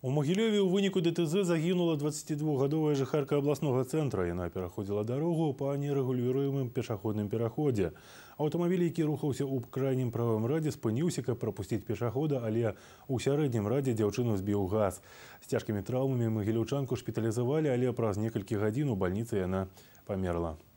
У Могілёві у выніку ДТЗ загінула 22-гадовая жыхарка абласнога цэнтра. Яна пераходзіла дарогу па нерэгулюруемым пешаходным пераходзе. Аўтамабіль, які рухаўся ў крайнім правым радзе, спыніўся, каб прапусціць пешахода, але ў сярэднім радзе дзяўчыну збіў газ. З цяжкімі траўмамі магілёўчанку шпіталізавалі, але праз некалькі гадзін у бальніцы яна памерла.